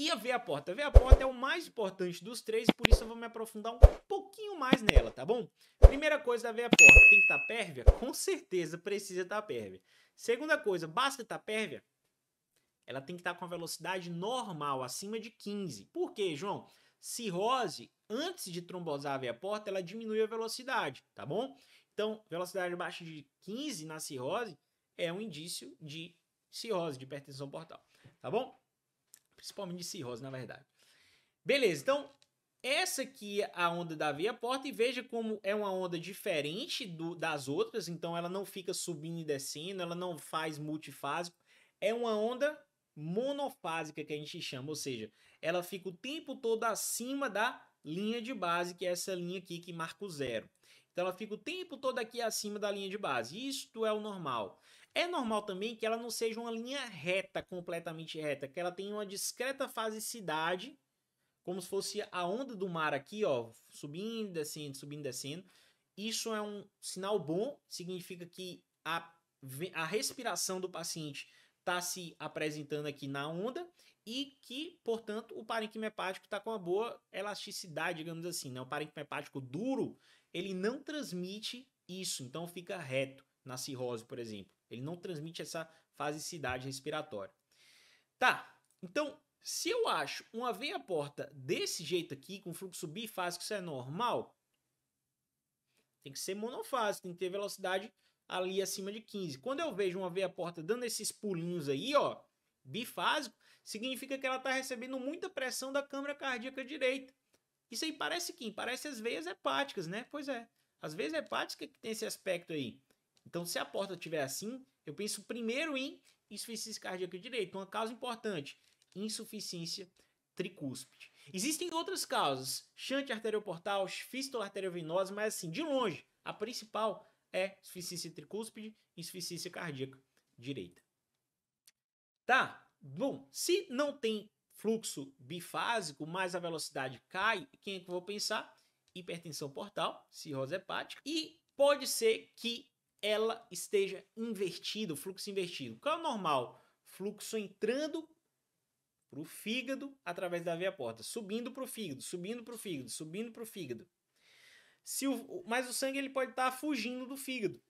e a Veia Porta. A Porta é o mais importante dos três, por isso eu vou me aprofundar um pouquinho mais nela, tá bom? Primeira coisa da a Porta, tem que estar tá pérvia? Com certeza precisa estar tá pérvia. Segunda coisa, basta estar tá pérvia? Ela tem que estar tá com a velocidade normal, acima de 15. Por quê, João? Cirrose, antes de trombosar a veia porta, ela diminui a velocidade, tá bom? Então, velocidade abaixo de 15 na cirrose é um indício de cirrose, de hipertensão portal, tá bom? principalmente de cirrose, na verdade. Beleza, então essa aqui é a onda da veia porta e veja como é uma onda diferente do, das outras, então ela não fica subindo e descendo, ela não faz multifásico, é uma onda monofásica que a gente chama, ou seja, ela fica o tempo todo acima da linha de base, que é essa linha aqui que marca o zero. Então ela fica o tempo todo aqui acima da linha de base. Isto é o normal. É normal também que ela não seja uma linha reta, completamente reta, que ela tenha uma discreta fasicidade, como se fosse a onda do mar aqui, ó, subindo, descendo, subindo, descendo. Isso é um sinal bom, significa que a, a respiração do paciente está se apresentando aqui na onda e que, portanto, o parênquima hepático está com uma boa elasticidade, digamos assim. Né? O parênquima hepático duro, ele não transmite isso, então fica reto na cirrose, por exemplo. Ele não transmite essa fasicidade respiratória. Tá, então, se eu acho uma veia porta desse jeito aqui, com fluxo bifásico, isso é normal? Tem que ser monofásico, tem que ter velocidade ali acima de 15. Quando eu vejo uma veia porta dando esses pulinhos aí, ó, bifásico, significa que ela está recebendo muita pressão da câmara cardíaca direita. Isso aí parece quem? Parece as veias hepáticas, né? Pois é. As veias hepáticas que tem esse aspecto aí. Então, se a porta tiver assim, eu penso primeiro em insuficiência cardíaca direita, uma causa importante, insuficiência tricúspide. Existem outras causas, chante arterioportal, fístula arteriovenosa, mas assim, de longe, a principal é insuficiência tricúspide, insuficiência cardíaca direita. Tá? Bom, se não tem fluxo bifásico, mas a velocidade cai, quem é que eu vou pensar? Hipertensão portal, cirrose hepática, e pode ser que ela esteja invertida, o fluxo invertido. Qual é o normal? Fluxo entrando para o fígado através da veia porta, subindo para o fígado, subindo para o fígado, subindo para o fígado. Se o, mas o sangue ele pode estar tá fugindo do fígado.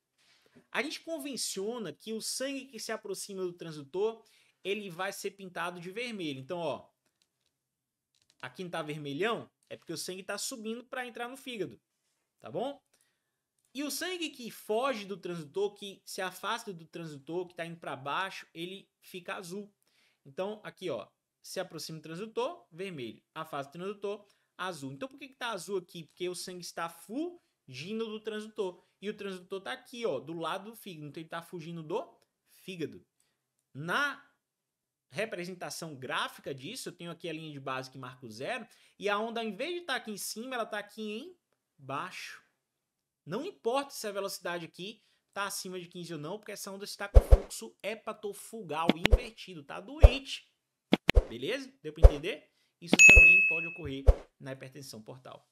A gente convenciona que o sangue que se aproxima do transdutor ele vai ser pintado de vermelho. Então, ó, aqui não está vermelhão é porque o sangue está subindo para entrar no fígado, tá bom? E o sangue que foge do transdutor, que se afasta do transdutor, que está indo para baixo, ele fica azul. Então, aqui, ó, se aproxima do transdutor, vermelho. Afasta do transdutor, azul. Então por que, que tá azul aqui? Porque o sangue está fugindo do transdutor. E o transdutor está aqui, ó, do lado do fígado. Então ele tá fugindo do fígado. Na representação gráfica disso, eu tenho aqui a linha de base que marca o zero, e a onda, ao invés de estar tá aqui em cima, ela está aqui embaixo. Não importa se a velocidade aqui está acima de 15 ou não, porque essa onda está com fluxo hepatofugal invertido, tá doente. Beleza? Deu para entender? Isso também pode ocorrer na hipertensão portal.